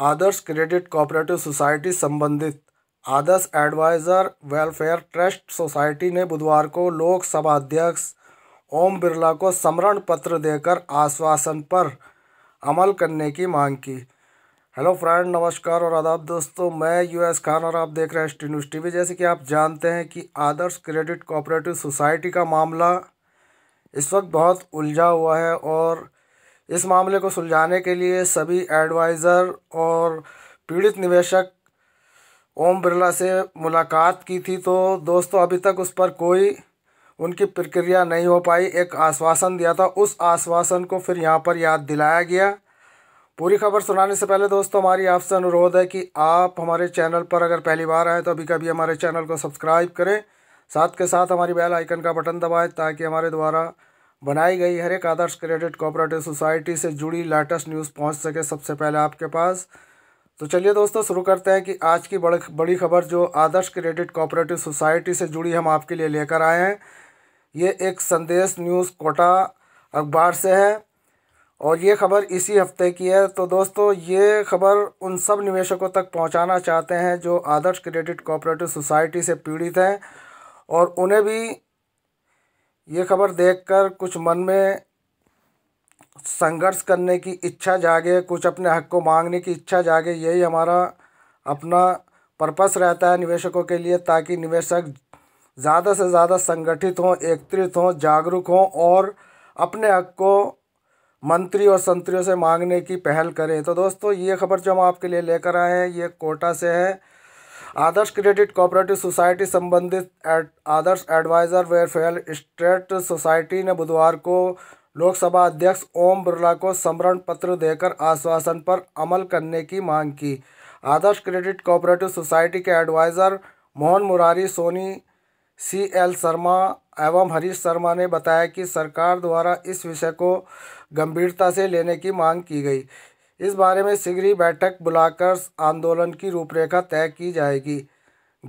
आदर्श credit cooperative society संबंधित Adarsh adviser welfare trust society ने बुधवार को लोकसभा अध्यक्ष ओम बिरला को समरण पत्र देकर आश्वासन पर अमल करने की मांग की हेलो फ्रेंड नमस्कार और आदाब दोस्तों मैं यूएस खान और आप देख रहे हैं स्टी न्यूज़ टी जैसे कि आप जानते हैं कि आदर्श क्रेडिट कोऑपरेटिव सोसाइटी का मामला इस वक्त बहुत उलझा हुआ है और इस मामले को सुलझाने के लिए सभी एडवाइज़र और पीड़ित निवेशक ओम बिरला से मुलाकात की थी तो दोस्तों अभी तक उस पर कोई उनकी प्रक्रिया नहीं हो पाई एक आश्वासन दिया था उस आश्वासन को फिर यहाँ पर याद दिलाया गया पूरी खबर सुनाने से पहले दोस्तों हमारी आपसे अनुरोध है कि आप हमारे चैनल पर अगर पहली बार आए तो अभी कभी हमारे चैनल को सब्सक्राइब करें साथ के साथ हमारी बेल आइकन का बटन दबाएं ताकि हमारे द्वारा बनाई गई हर एक आदर्श क्रेडिट कोऑपरेटिव सोसाइटी से जुड़ी लेटेस्ट न्यूज़ पहुंच सके सबसे पहले आपके पास तो चलिए दोस्तों शुरू करते हैं कि आज की बड़ बड़ी खबर जो आदर्श क्रेडिट कोऑपरेटिव सोसाइटी से जुड़ी हम आपके लिए लेकर आए हैं ये एक संदेश न्यूज़ कोटा अखबार से है और ये खबर इसी हफ्ते की है तो दोस्तों ये खबर उन सब निवेशकों तक पहुंचाना चाहते हैं जो आदर्श क्रेडिट कोऑपरेटिव सोसाइटी से पीड़ित हैं और उन्हें भी ये खबर देखकर कुछ मन में संघर्ष करने की इच्छा जागे कुछ अपने हक को मांगने की इच्छा जागे यही हमारा अपना पर्पस रहता है निवेशकों के लिए ताकि निवेशक ज़्यादा से ज़्यादा संगठित हों एकत्रित हों जागरूक हों और अपने हक को मंत्री और संतरियों से मांगने की पहल करें तो दोस्तों ये खबर जो हम आपके लिए लेकर आए हैं ये कोटा से है आदर्श क्रेडिट कोऑपरेटिव सोसाइटी संबंधित एड, Adarsh adviser welfare state society ने बुधवार को लोकसभा अध्यक्ष ओम बिरला को समरण पत्र देकर आश्वासन पर अमल करने की मांग की आदर्श क्रेडिट कोऑपरेटिव सोसाइटी के adviser Mohan Murari Soni C L Sharma एवं हरीश शर्मा ने बताया कि सरकार द्वारा इस विषय को गंभीरता से लेने की मांग की गई इस बारे में शीघ्र ही बैठक बुलाकर आंदोलन की रूपरेखा तय की जाएगी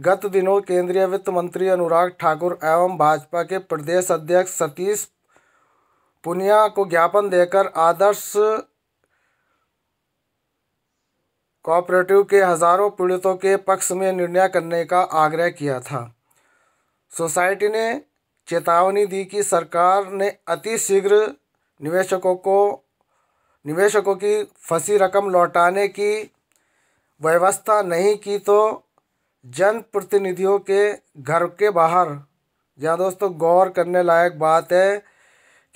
गत दिनों केंद्रीय वित्त मंत्री अनुराग ठाकुर एवं भाजपा के प्रदेश अध्यक्ष सतीश पुनिया को ज्ञापन देकर आदर्श कोऑपरेटिव के हजारों पीड़ितों के पक्ष में निर्णय करने का आग्रह किया था सोसाइटी ने चेतावनी दी कि सरकार ने अति शीघ्र निवेशकों को निवेशकों की फंसी रकम लौटाने की व्यवस्था नहीं की तो जनप्रतिनिधियों के घर के बाहर या दोस्तों गौर करने लायक बात है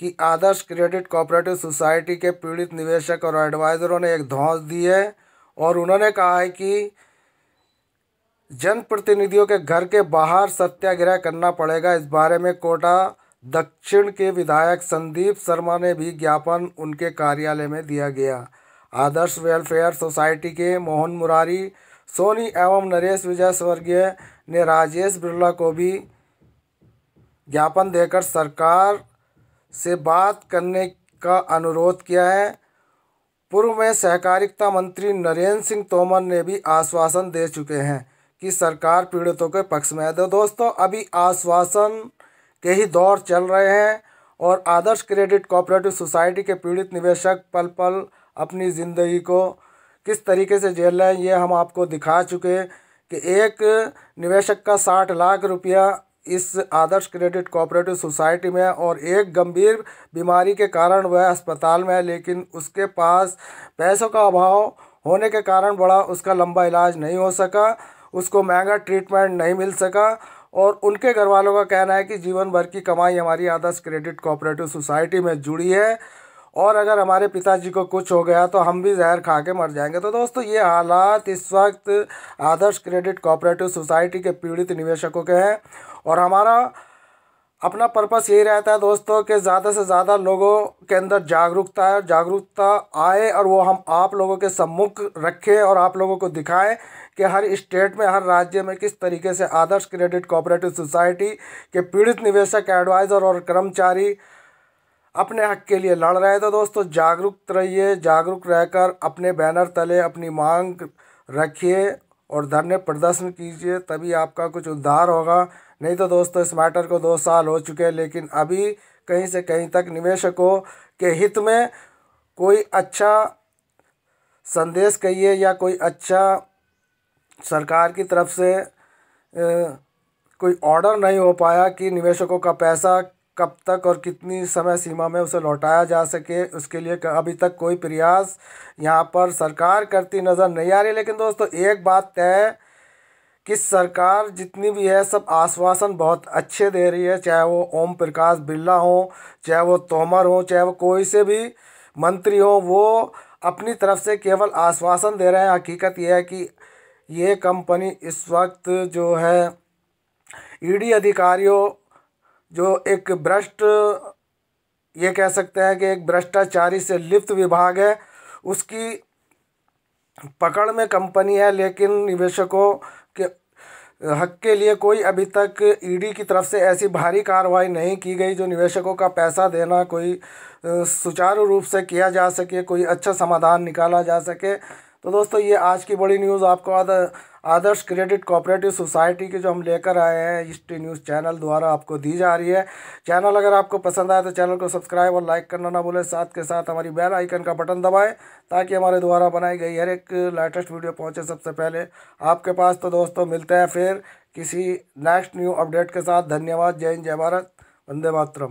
कि आदर्श क्रेडिट कोऑपरेटिव सोसाइटी के पीड़ित निवेशक और एडवाइज़रों ने एक धौस दी है और उन्होंने कहा है कि जनप्रतिनिधियों के घर के बाहर सत्याग्रह करना पड़ेगा इस बारे में कोटा दक्षिण के विधायक संदीप शर्मा ने भी ज्ञापन उनके कार्यालय में दिया गया आदर्श वेलफेयर सोसाइटी के मोहन मुरारी सोनी एवं नरेश विजय स्वर्गीय ने राजेश बिरला को भी ज्ञापन देकर सरकार से बात करने का अनुरोध किया है पूर्व में सहकारिता मंत्री नरेंद्र सिंह तोमर ने भी आश्वासन दे चुके हैं कि सरकार पीड़ितों के पक्ष में है तो दोस्तों अभी आश्वासन के ही दौर चल रहे हैं और आदर्श क्रेडिट कोऑपरेटिव सोसाइटी के पीड़ित निवेशक पल पल अपनी ज़िंदगी को किस तरीके से झेल रहे हैं ये हम आपको दिखा चुके कि एक निवेशक का साठ लाख रुपया इस आदर्श क्रेडिट कोऑपरेटिव सोसाइटी में और एक गंभीर बीमारी के कारण वह अस्पताल में है लेकिन उसके पास पैसों का अभाव होने के कारण बड़ा उसका लंबा इलाज नहीं हो सका उसको महंगा ट्रीटमेंट नहीं मिल सका और उनके घर वालों का कहना है कि जीवन भर की कमाई हमारी आदर्श क्रेडिट कोऑपरेटिव सोसाइटी में जुड़ी है और अगर हमारे पिताजी को कुछ हो गया तो हम भी जहर खा के मर जाएंगे तो दोस्तों ये हालात इस वक्त आदर्श क्रेडिट कोऑपरेटिव सोसाइटी के पीड़ित निवेशकों के हैं और हमारा अपना पर्पस यही रहता है दोस्तों कि ज़्यादा से ज़्यादा लोगों के अंदर जागरूकता है जागरूकता आए और वो हम आप लोगों के सम्मुख रखें और आप लोगों को दिखाएं कि हर स्टेट में हर राज्य में किस तरीके से आदर्श क्रेडिट कोऑपरेटिव सोसाइटी के पीड़ित निवेशक एडवाइज़र और कर्मचारी अपने हक के लिए लड़ रहे थे तो दोस्तों जागरूक रहिए जागरूक रहकर अपने बैनर तले अपनी मांग रखिए और धरने प्रदर्शन कीजिए तभी आपका कुछ उद्धार होगा नहीं तो दोस्तों इस मैटर को दो साल हो चुके हैं लेकिन अभी कहीं से कहीं तक निवेशकों के हित में कोई अच्छा संदेश कहिए या कोई अच्छा सरकार की तरफ से कोई ऑर्डर नहीं हो पाया कि निवेशकों का पैसा कब तक और कितनी समय सीमा में उसे लौटाया जा सके उसके लिए अभी तक कोई प्रयास यहाँ पर सरकार करती नज़र नहीं आ रही लेकिन दोस्तों एक बात तय कि सरकार जितनी भी है सब आश्वासन बहुत अच्छे दे रही है चाहे वो ओम प्रकाश बिरला हो चाहे वो तोमर हो चाहे वो कोई से भी मंत्री हो वो अपनी तरफ से केवल आश्वासन दे रहे हैं हकीकत यह है कि ये कंपनी इस वक्त जो है ईडी अधिकारियों जो एक भ्रष्ट ये कह सकते हैं कि एक भ्रष्टाचारी से लिप्त विभाग है उसकी पकड़ में कंपनी है लेकिन निवेशकों के हक के लिए कोई अभी तक ईडी e की तरफ से ऐसी भारी कार्रवाई नहीं की गई जो निवेशकों का पैसा देना कोई सुचारू रूप से किया जा सके कोई अच्छा समाधान निकाला जा सके तो दोस्तों ये आज की बड़ी न्यूज़ आपको आदर्श क्रेडिट कोऑपरेटिव सोसाइटी की जो हम लेकर आए हैं इस न्यूज़ चैनल द्वारा आपको दी जा रही है चैनल अगर आपको पसंद आए तो चैनल को सब्सक्राइब और लाइक करना ना भूलें साथ के साथ हमारी बेल आइकन का बटन दबाएं ताकि हमारे द्वारा बनाई गई हर एक लेटेस्ट वीडियो पहुँचे सबसे पहले आपके पास तो दोस्तों मिलते हैं फिर किसी नेक्स्ट न्यू अपडेट के साथ धन्यवाद जय हिंद जय भारत वंदे मातरम